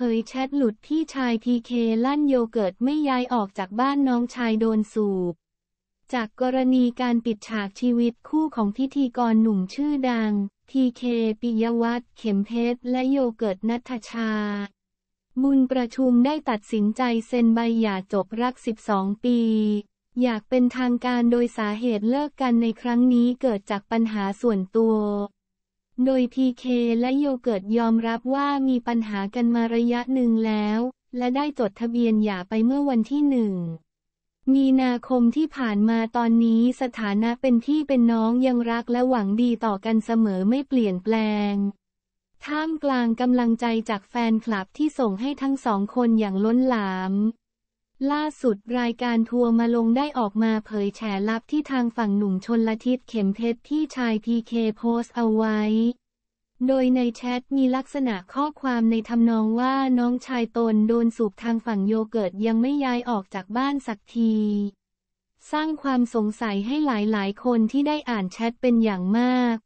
เผยแชทหลุดพี่ชายพีเคลั่นโยเกิร์ตไม่ย้ายออกจากบ้านน้องชายโดนสูบจากกรณีการปิดฉากชีวิตคู่ของพิธีกรหนุ่มชื่อดังพีเคปิยวัฒน์เข็มเพชร และโยเกิร์ตนัทชาบุญประชุมได้ตัดสินใจเซ็นใบหย่าจบรัก 12 ปี อยากเป็นทางการโดยสาเหตุเลิกกันในครั้งนี้เกิดจากปัญหาส่วนตัวโดยพีเคและโยเกิร์ตยอมรับว่ามีปัญหากันมาระยะหนึ่งแล้ว และได้จดทะเบียนหย่าไปเมื่อวันที่หนึ่งมีนาคมที่ผ่านมาตอนนี้สถานะเป็นพี่เป็นน้องยังรักและหวังดีต่อกันเสมอไม่เปลี่ยนแปลง ท่ามกลางกำลังใจจากแฟนคลับที่ส่งให้ทั้งสองคนอย่างล้นหลาม ล่าสุดรายการทัวร์มาลงได้ออกมาเผยแฉลับที่ทางฝั่งหนุ่มชนละทิศเข็มเพชรพี่ชายพีเคโพสเอาไว้โดยในแชทมีลักษณะข้อความในทำนองว่าน้องชายตนโดนสูบทางฝั่งโยเกิร์ตยังไม่ย้ายออกจากบ้านสักที สร้างความสงสัยให้หลายๆ คนที่ได้อ่านแชทเป็นอย่างมาก